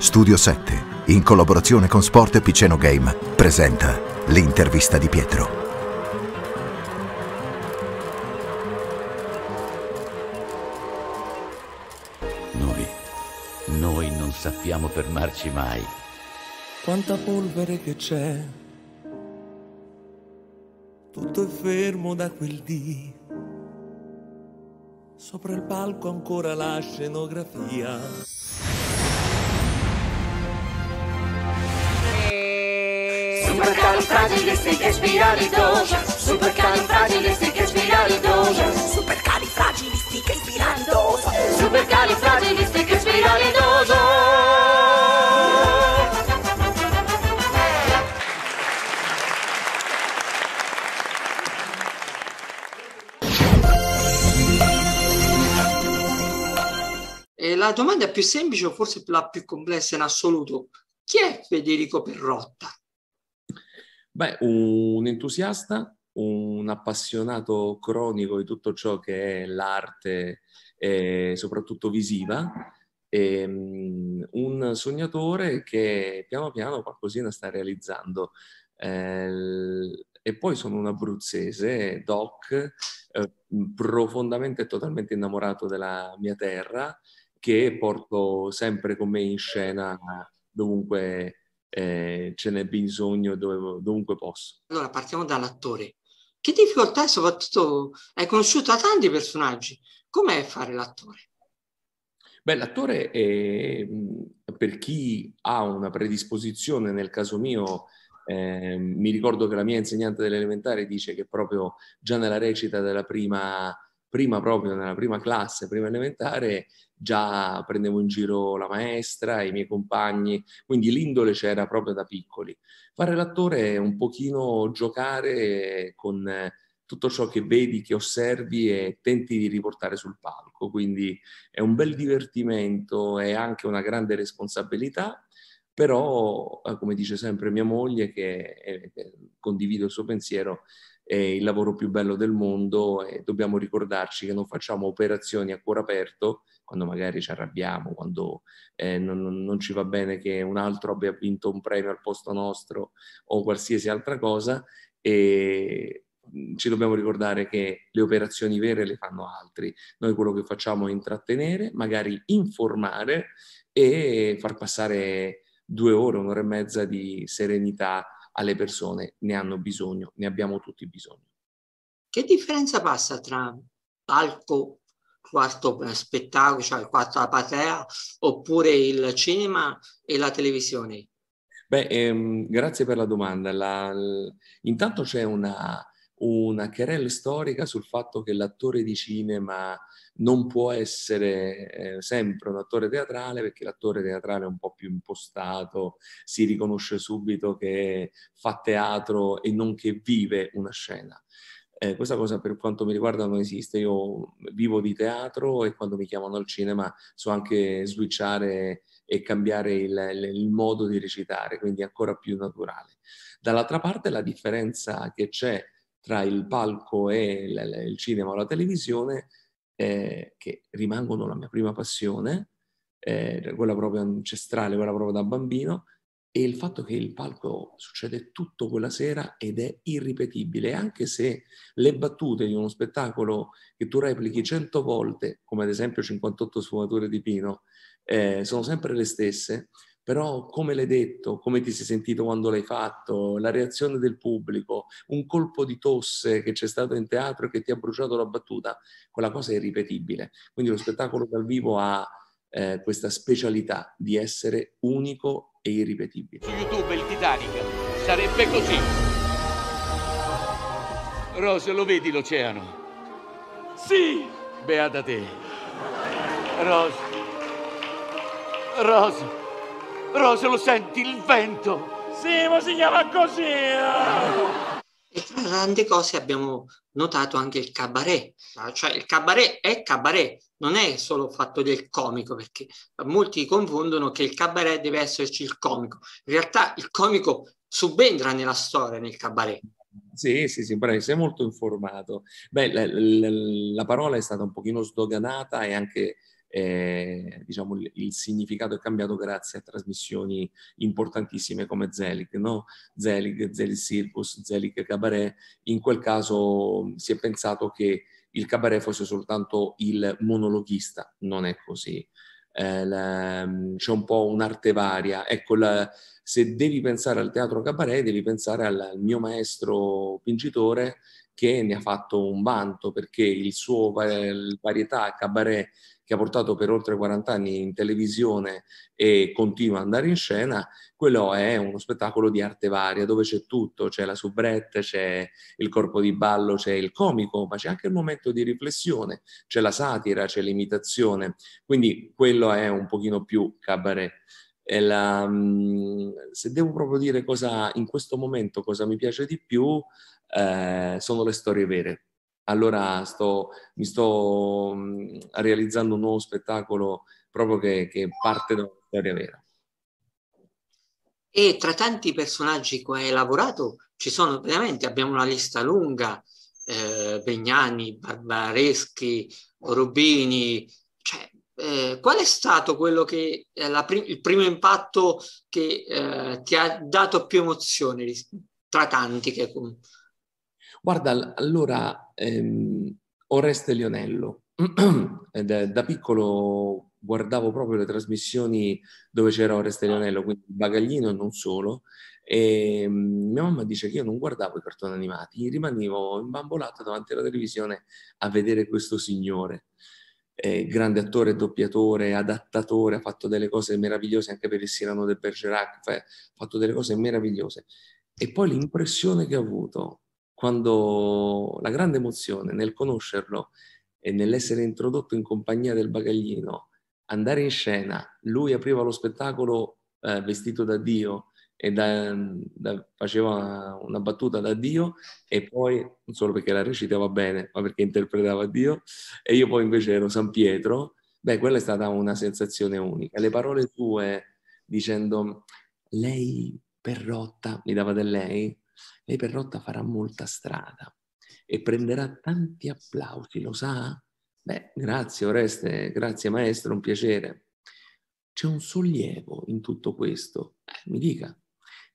Studio 7, in collaborazione con Sport e Piceno Game, presenta l'intervista di Pietro. Noi, noi non sappiamo fermarci mai. Quanta polvere che c'è, tutto è fermo da quel dì. Sopra il palco ancora la scenografia. Supercalifragilisticexpialidocious. Supercalifragilisticexpialidocious. Supercalifragilisticexpialidocious. Supercalifragilisticexpialidocious. E la domanda più semplice o forse la più complessa in assoluto, chi è Federico Perrotta? Beh, un entusiasta, un appassionato cronico di tutto ciò che è l'arte, eh, soprattutto visiva, e, um, un sognatore che piano piano qualcosina sta realizzando. Eh, e poi sono un abruzzese, doc, eh, profondamente e totalmente innamorato della mia terra, che porto sempre con me in scena dovunque eh, ce n'è bisogno dove, dovunque posso. Allora partiamo dall'attore. Che difficoltà è soprattutto hai conosciuto a tanti personaggi. Com'è fare l'attore? Beh, l'attore è, per chi ha una predisposizione, nel caso mio, eh, mi ricordo che la mia insegnante dell'elementare dice che proprio già nella recita della prima prima proprio nella prima classe, prima elementare, già prendevo in giro la maestra, i miei compagni, quindi l'indole c'era proprio da piccoli. Fare l'attore è un pochino giocare con eh, tutto ciò che vedi, che osservi e tenti di riportare sul palco, quindi è un bel divertimento, è anche una grande responsabilità, però eh, come dice sempre mia moglie, che, che condivido il suo pensiero, è il lavoro più bello del mondo e dobbiamo ricordarci che non facciamo operazioni a cuore aperto quando magari ci arrabbiamo, quando eh, non, non, ci va bene che un altro abbia vinto un premio al posto nostro o qualsiasi altra cosa e mm, ci dobbiamo ricordare che le operazioni vere le fanno altri. Noi quello che facciamo è intrattenere, magari informare e far passare due ore, un'ora e mezza di serenità alle persone ne hanno bisogno, ne abbiamo tutti bisogno. Che differenza passa tra palco, quarto spettacolo, cioè quarta platea, oppure il cinema e la televisione? Beh, ehm, grazie per la domanda. La, l... Intanto c'è una una querelle storica sul fatto che l'attore di cinema non può essere eh, sempre un attore teatrale perché l'attore teatrale è un po' più impostato, si riconosce subito che fa teatro e non che vive una scena. Eh, questa cosa per quanto mi riguarda non esiste, io vivo di teatro e quando mi chiamano al cinema so anche switchare e cambiare il, il, il modo di recitare, quindi ancora più naturale. Dall'altra parte la differenza che c'è tra il palco e il cinema o la televisione, eh, che rimangono la mia prima passione, eh, cioè quella proprio ancestrale, quella proprio da bambino, e il fatto che il palco succede tutto quella sera ed è irripetibile, anche se le battute di uno spettacolo che tu replichi cento volte, come ad esempio 58 sfumature di Pino, eh, sono sempre le stesse, però come l'hai detto, come ti sei sentito quando l'hai fatto, la reazione del pubblico, un colpo di tosse che c'è stato in teatro e che ti ha bruciato la battuta, quella cosa è irripetibile. Quindi lo spettacolo dal vivo ha eh, questa specialità di essere unico e irripetibile. Su YouTube il Titanic sarebbe così. Rose, lo vedi l'oceano? Sì! Beata te. Rose. Rose. Rose, lo senti il vento? Sì, ma si chiama così! Eh. E tra tante cose abbiamo notato anche il cabaret, cioè il cabaret è cabaret, non è solo fatto del comico, perché molti confondono che il cabaret deve esserci il comico. In realtà il comico subentra nella storia, nel cabaret. Sì, sì, sì, bravo, sei molto informato. Beh, la, la, la, parola è stata un pochino sdoganata e anche eh, diciamo, il, il, significato è cambiato grazie a trasmissioni importantissime come Zelig, no? Zelig, Zelig Circus, Zelig Cabaret. In quel caso si è pensato che il cabaret fosse soltanto il monologhista, non è così. Eh, la, c'è un po' un'arte varia. Ecco, la, se devi pensare al teatro cabaret, devi pensare al, al mio maestro vincitore che ne ha fatto un vanto perché il suo il varietà cabaret che ha portato per oltre 40 anni in televisione e continua ad andare in scena, quello è uno spettacolo di arte varia, dove c'è tutto, c'è la soubrette, c'è il corpo di ballo, c'è il comico, ma c'è anche il momento di riflessione, c'è la satira, c'è l'imitazione, quindi quello è un pochino più cabaret. La, mm, se devo proprio dire cosa in questo momento cosa mi piace di più, eh, sono le storie vere. Allora sto, mi sto mm, realizzando un nuovo spettacolo proprio che, che parte da una storia vera. E tra tanti personaggi che hai lavorato ci sono veramente, abbiamo una lista lunga, eh, Begnani, Barbareschi, Rubini, cioè, eh, qual è stato quello che eh, pr- il primo impatto che eh, ti ha dato più emozione tra tanti che Guarda, allora, ehm, Oreste Lionello, da piccolo guardavo proprio le trasmissioni dove c'era Oreste Lionello, quindi Bagaglino e non solo, e mm, mia mamma dice che io non guardavo i cartoni animati, rimanevo imbambolato davanti alla televisione a vedere questo signore. Eh, grande attore, doppiatore, adattatore, ha fatto delle cose meravigliose anche per il Sirano del Bergerac, ha fatto delle cose meravigliose. E poi l'impressione che ho avuto quando la grande emozione nel conoscerlo e nell'essere introdotto in compagnia del bagaglino, andare in scena, lui apriva lo spettacolo eh, vestito da Dio e da, da, faceva una battuta da Dio e poi, non solo perché la recitava bene, ma perché interpretava Dio, e io poi invece ero San Pietro, beh, quella è stata una sensazione unica. Le parole sue dicendo, lei per rotta mi dava del lei, lei per Rotta farà molta strada e prenderà tanti applausi, lo sa? Beh, grazie Oreste, grazie maestro, un piacere. C'è un sollievo in tutto questo. Eh, mi dica,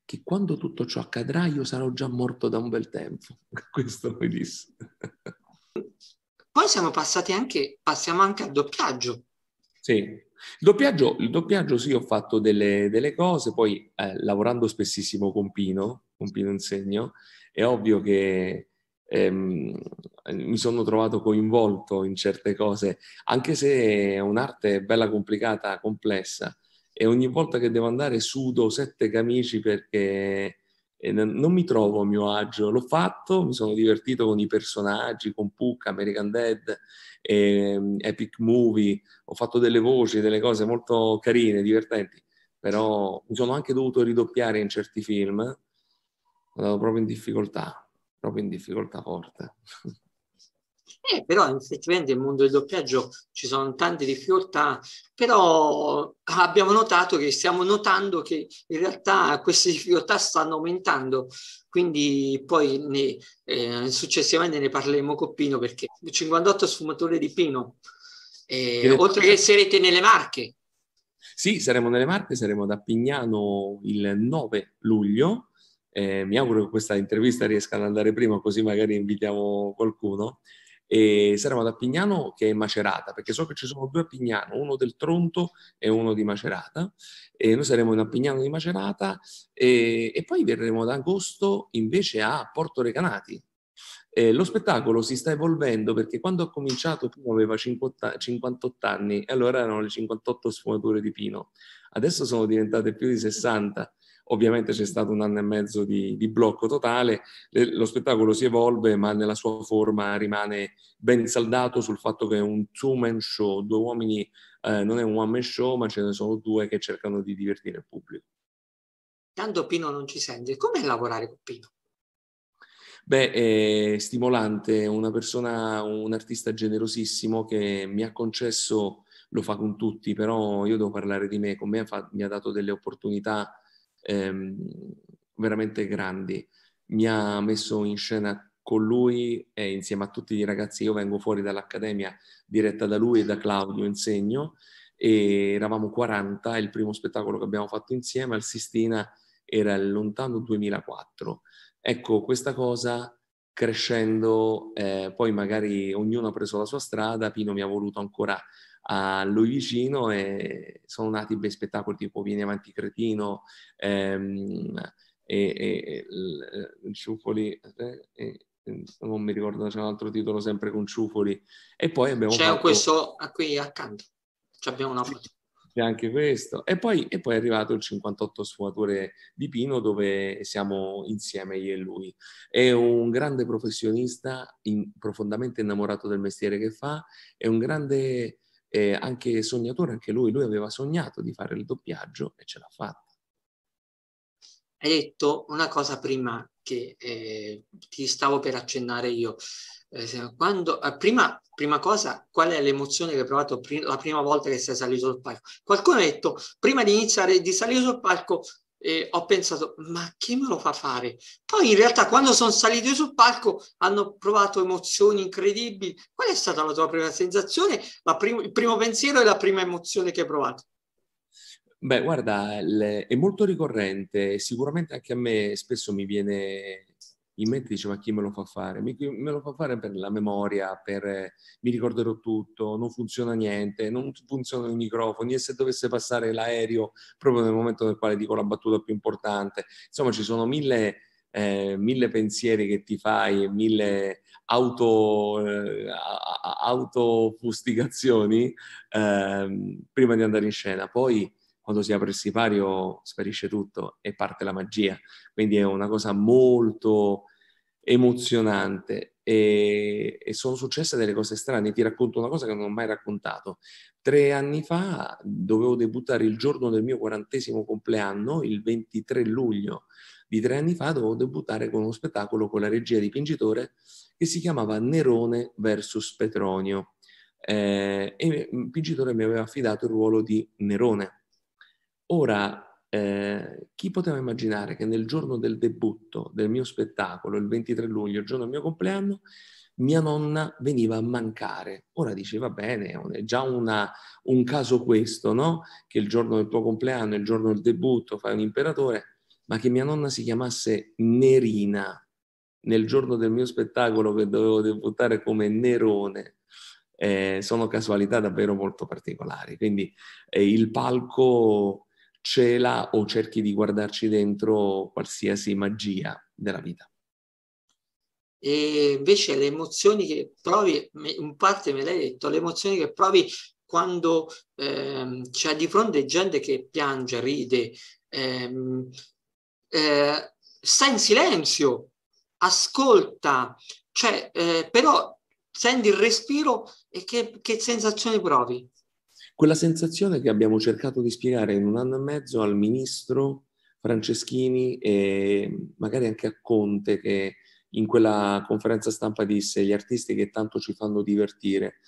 che quando tutto ciò accadrà io sarò già morto da un bel tempo. Questo mi disse. Poi siamo passati anche, passiamo anche al doppiaggio. Sì, il doppiaggio, il doppiaggio sì, ho fatto delle, delle cose, poi eh, lavorando spessissimo con Pino, compito insegno, è ovvio che ehm, mi sono trovato coinvolto in certe cose, anche se è un'arte bella complicata, complessa, e ogni volta che devo andare sudo sette camici perché eh, non mi trovo a mio agio. L'ho fatto, mi sono divertito con i personaggi, con Puck, American Dead, ehm, Epic Movie, ho fatto delle voci, delle cose molto carine, divertenti, però mi sono anche dovuto ridoppiare in certi film andavo proprio in difficoltà, proprio in difficoltà forte. Eh, però effettivamente nel mondo del doppiaggio ci sono tante difficoltà, però abbiamo notato che stiamo notando che in realtà queste difficoltà stanno aumentando, quindi poi ne, eh, successivamente ne parleremo con Pino perché 58 sfumature di Pino, eh, oltre che sarete nelle Marche. Sì, saremo nelle Marche, saremo da Pignano il 9 luglio eh, mi auguro che questa intervista riesca ad andare prima, così magari invitiamo qualcuno. E saremo ad Appignano che è Macerata, perché so che ci sono due a Pignano, uno del Tronto e uno di Macerata. E noi saremo in Appignano di Macerata e, e poi verremo ad agosto invece a Porto Recanati, eh, lo spettacolo si sta evolvendo perché quando ho cominciato Pino aveva 50, 58 anni e allora erano le 58 sfumature di Pino. Adesso sono diventate più di 60 Ovviamente c'è stato un anno e mezzo di, di blocco totale, Le, lo spettacolo si evolve ma nella sua forma rimane ben saldato sul fatto che è un two-man show, due uomini, eh, non è un one-man show ma ce ne sono due che cercano di divertire il pubblico. Tanto Pino non ci sente, com'è lavorare con Pino? Beh, è stimolante, una persona, un artista generosissimo che mi ha concesso, lo fa con tutti, però io devo parlare di me, con me mi ha dato delle opportunità ehm, veramente grandi. Mi ha messo in scena con lui e insieme a tutti i ragazzi, io vengo fuori dall'accademia diretta da lui e da Claudio, insegno, e eravamo 40, il primo spettacolo che abbiamo fatto insieme al Sistina era il lontano 2004. Ecco, questa cosa crescendo, eh, poi magari ognuno ha preso la sua strada, Pino mi ha voluto ancora a lui vicino e sono nati bei spettacoli tipo Vieni avanti cretino, ehm, e, e, e Ciuffoli, eh, e, non mi ricordo, c'è un altro titolo sempre con Ciuffoli. E poi abbiamo C'è fatto... questo qui accanto, c'è abbiamo una foto. C'è anche questo. E poi, e poi, è arrivato il 58 sfumature di Pino dove siamo insieme io e lui. È un grande professionista, in, profondamente innamorato del mestiere che fa, è un grande eh, anche sognatore, anche lui, lui aveva sognato di fare il doppiaggio e ce l'ha fatta. Hai detto una cosa prima che eh, ti stavo per accennare io. Eh, quando, eh, prima, prima, cosa, qual è l'emozione che hai provato pri- la prima volta che sei salito sul palco? Qualcuno ha detto, prima di iniziare di salire sul palco, eh, ho pensato, ma chi me lo fa fare? Poi in realtà quando sono saliti sul palco hanno provato emozioni incredibili. Qual è stata la tua prima sensazione, prim- il primo pensiero e la prima emozione che hai provato? Beh, guarda, è molto ricorrente, sicuramente anche a me spesso mi viene in mente dice ma chi me lo fa fare? Mi, me lo fa fare per la memoria, per mi ricorderò tutto, non funziona niente, non funzionano i microfoni e se dovesse passare l'aereo proprio nel momento nel quale dico la battuta più importante. Insomma, ci sono mille, eh, mille pensieri che ti fai, e mille auto, eh, autofustigazioni ehm, prima di andare in scena. Poi quando si apre il sipario sparisce tutto e parte la magia. Quindi è una cosa molto emozionante e, e, sono successe delle cose strane. Ti racconto una cosa che non ho mai raccontato. Tre anni fa dovevo debuttare il giorno del mio quarantesimo compleanno, il 23 luglio di tre anni fa, dovevo debuttare con uno spettacolo con la regia di dipingitore che si chiamava Nerone versus Petronio. Eh, e Pingitore mi aveva affidato il ruolo di Nerone Ora, eh, chi poteva immaginare che nel giorno del debutto del mio spettacolo, il 23 luglio, il giorno del mio compleanno, mia nonna veniva a mancare. Ora dice, va bene, è già una, un caso questo, no? Che il giorno del tuo compleanno, il giorno del debutto, fai un imperatore, ma che mia nonna si chiamasse Nerina nel giorno del mio spettacolo che dovevo debuttare come Nerone. Eh, sono casualità davvero molto particolari. Quindi eh, il palco cela o cerchi di guardarci dentro qualsiasi magia della vita. E invece le emozioni che provi, in parte me l'hai detto, le emozioni che provi quando ehm, c'è di fronte gente che piange, ride, ehm, eh, sta in silenzio, ascolta, cioè, eh, però senti il respiro e che, che sensazione provi? Quella sensazione che abbiamo cercato di spiegare in un anno e mezzo al ministro Franceschini e magari anche a Conte che in quella conferenza stampa disse gli artisti che tanto ci fanno divertire.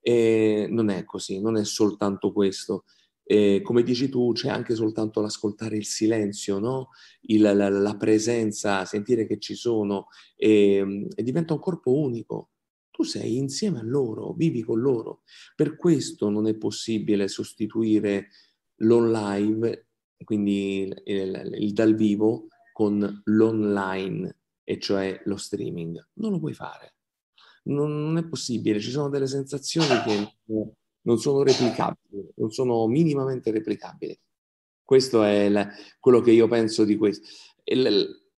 E non è così, non è soltanto questo. E come dici tu, c'è anche soltanto l'ascoltare il silenzio, no? il, la, la, presenza, sentire che ci sono e, mm, e diventa un corpo unico tu sei insieme a loro, vivi con loro. Per questo non è possibile sostituire l'onlive, quindi il, il, il dal vivo, con l'online, e cioè lo streaming. Non lo puoi fare. Non, non è possibile, ci sono delle sensazioni che non sono replicabili, non sono minimamente replicabili. Questo è il, quello che io penso di questo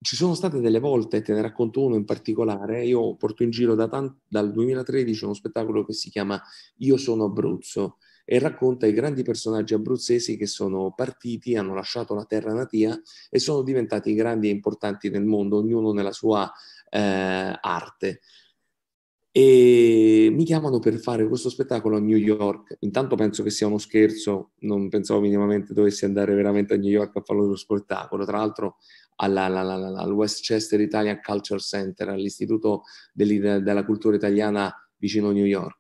ci sono state delle volte, te ne racconto uno in particolare, io porto in giro da tan- dal 2013 uno spettacolo che si chiama Io sono Abruzzo e racconta i grandi personaggi abruzzesi che sono partiti, hanno lasciato la terra natia e sono diventati grandi e importanti nel mondo, ognuno nella sua eh, arte e mi chiamano per fare questo spettacolo a New York. Intanto penso che sia uno scherzo, non pensavo minimamente dovessi andare veramente a New York a fare lo spettacolo. Tra l'altro alla, alla, alla, al Westchester Italian Culture Center, all'Istituto della, della Cultura Italiana vicino a New York.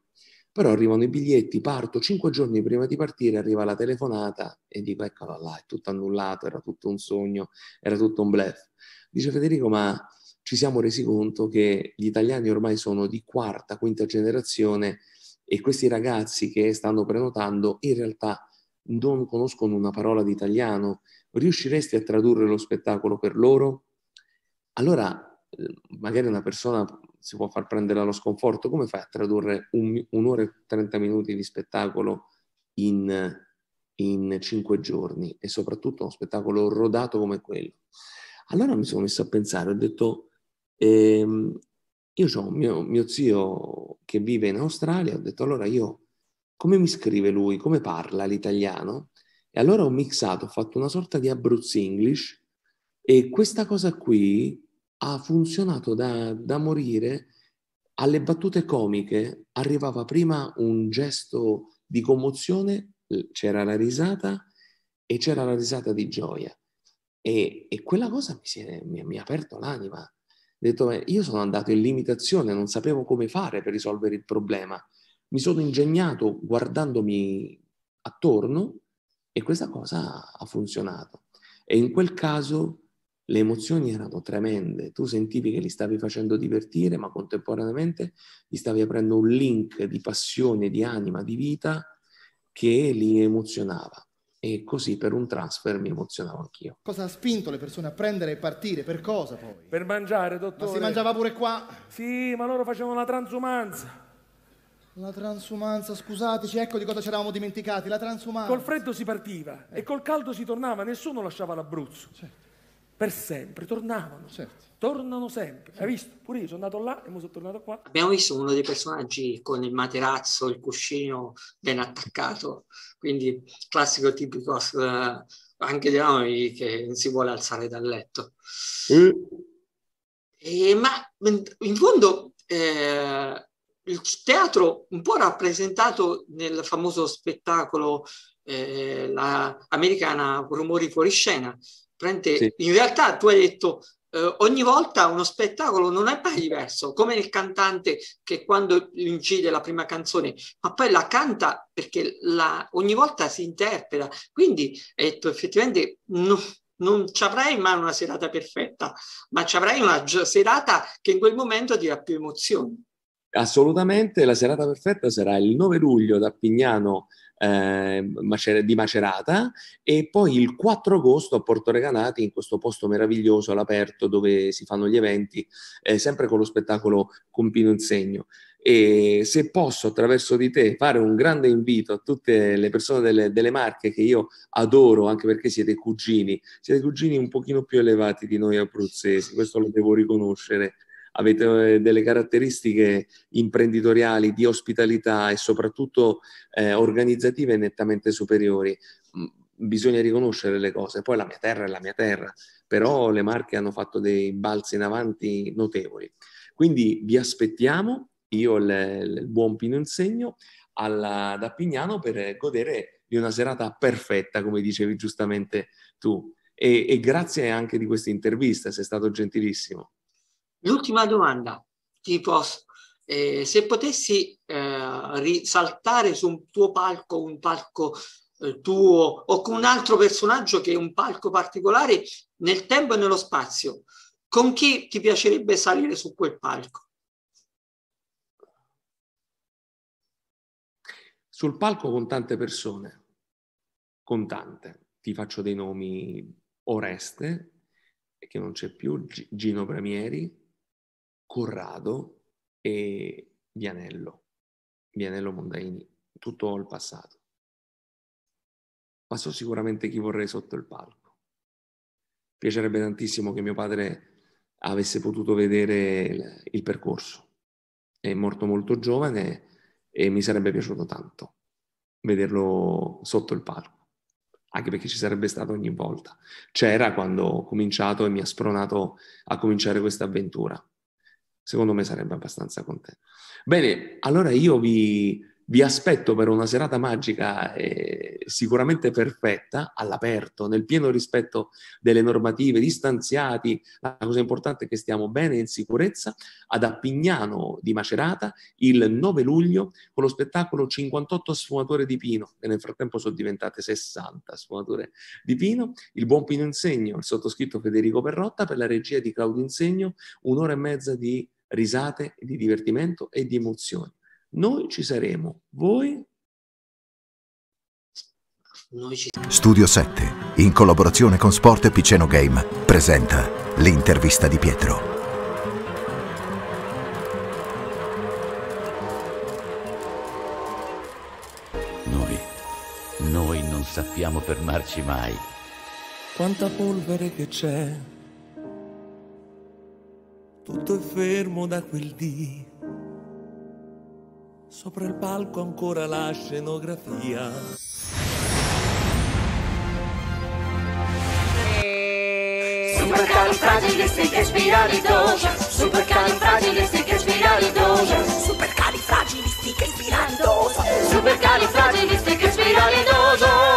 Però arrivano i biglietti, parto cinque giorni prima di partire, arriva la telefonata e dico eccola là, è tutto annullato, era tutto un sogno, era tutto un blef. Dice Federico, ma ci siamo resi conto che gli italiani ormai sono di quarta, quinta generazione e questi ragazzi che stanno prenotando in realtà non conoscono una parola di italiano. Riusciresti a tradurre lo spettacolo per loro? Allora, eh, magari una persona si può far prendere allo sconforto, come fai a tradurre un, un'ora e 30 minuti di spettacolo in, in 5 giorni e soprattutto uno spettacolo rodato come quello? Allora mi sono messo a pensare, ho detto e ehm, io ho mio, mio zio che vive in Australia, ho detto allora io come mi scrive lui, come parla l'italiano? E allora ho mixato, ho fatto una sorta di Abruzz English e questa cosa qui ha funzionato da, da morire. Alle battute comiche arrivava prima un gesto di commozione, c'era la risata e c'era la risata di gioia. E, e quella cosa mi, è, mi, mi ha aperto l'anima ho detto, io sono andato in limitazione, non sapevo come fare per risolvere il problema. Mi sono ingegnato guardandomi attorno e questa cosa ha funzionato. E in quel caso le emozioni erano tremende, tu sentivi che li stavi facendo divertire, ma contemporaneamente gli stavi aprendo un link di passione, di anima, di vita che li emozionava e così per un transfer mi emozionavo anch'io. Cosa ha spinto le persone a prendere e partire? Per cosa poi? Per mangiare, dottore. Ma si mangiava pure qua? Sì, ma loro facevano la transumanza. La transumanza, scusateci, ecco di cosa ci eravamo dimenticati, la transumanza. Col freddo si partiva eh. e col caldo si tornava, nessuno lasciava l'Abruzzo. Certo per sempre, tornavano. Certo. Tornano sempre. Hai visto? Pure io sono andato là e sono tornato qua. Abbiamo visto uno dei personaggi con il materazzo, il cuscino ben attaccato, quindi classico tipico eh, anche di noi che non si vuole alzare dal letto. Mm. E, ma in fondo eh, il teatro un po' rappresentato nel famoso spettacolo eh, la, americana Rumori fuori scena, sì. In realtà tu hai detto eh, ogni volta uno spettacolo non è mai diverso, come il cantante che quando incide la prima canzone, ma poi la canta perché la, ogni volta si interpreta. Quindi hai detto effettivamente no, non ci avrai mai una serata perfetta, ma ci avrai una serata che in quel momento ti più emozioni. Assolutamente, la serata perfetta sarà il 9 luglio da Pignano eh, di Macerata e poi il 4 agosto a Porto Recanati in questo posto meraviglioso all'aperto dove si fanno gli eventi, eh, sempre con lo spettacolo Compino un segno. E se posso attraverso di te fare un grande invito a tutte le persone delle, delle Marche che io adoro anche perché siete cugini, siete cugini un pochino più elevati di noi abruzzesi, questo lo devo riconoscere avete eh, delle caratteristiche imprenditoriali, di ospitalità e soprattutto eh, organizzative nettamente superiori. Mm, bisogna riconoscere le cose. Poi la mia terra è la mia terra, però le marche hanno fatto dei balzi in avanti notevoli. Quindi vi aspettiamo, io il, il buon Pino Insegno, alla, da Pignano per godere di una serata perfetta, come dicevi giustamente tu. E, e grazie anche di questa intervista, sei stato gentilissimo. L'ultima domanda, ti posso, eh, se potessi eh, risaltare su un tuo palco, un palco eh, tuo o con un altro personaggio che è un palco particolare nel tempo e nello spazio, con chi ti piacerebbe salire su quel palco? Sul palco con tante persone, con tante. Ti faccio dei nomi Oreste, che non c'è più, Gino Premieri, Corrado e Vianello, Vianello Mondaini, tutto il passato. Ma so sicuramente chi vorrei sotto il palco. Piacerebbe tantissimo che mio padre avesse potuto vedere il, il percorso. È morto molto giovane e mi sarebbe piaciuto tanto vederlo sotto il palco, anche perché ci sarebbe stato ogni volta. C'era quando ho cominciato e mi ha spronato a cominciare questa avventura secondo me sarebbe abbastanza contento. Bene, allora io vi, vi aspetto per una serata magica eh, sicuramente perfetta, all'aperto, nel pieno rispetto delle normative, distanziati. La cosa importante è che stiamo bene in sicurezza ad Appignano di Macerata il 9 luglio con lo spettacolo 58 sfumature di Pino, che nel frattempo sono diventate 60 sfumature di Pino. Il buon Pino Insegno, il sottoscritto Federico Perrotta per la regia di Claudio Insegno, un'ora e mezza di risate, di divertimento e di emozioni. Noi ci saremo, voi? Noi ci... Studio 7, in collaborazione con Sport e Piceno Game, presenta l'intervista di Pietro. Noi, noi non sappiamo fermarci mai. Quanta polvere che c'è tutto è fermo da quel dì. Sopra il palco ancora la scenografia. e e Supercalifragilisticexpialidocious Supercalifragilisticexpialidocious Supercalifragilisticexpialidocious Supercalifragilisticexpialidocious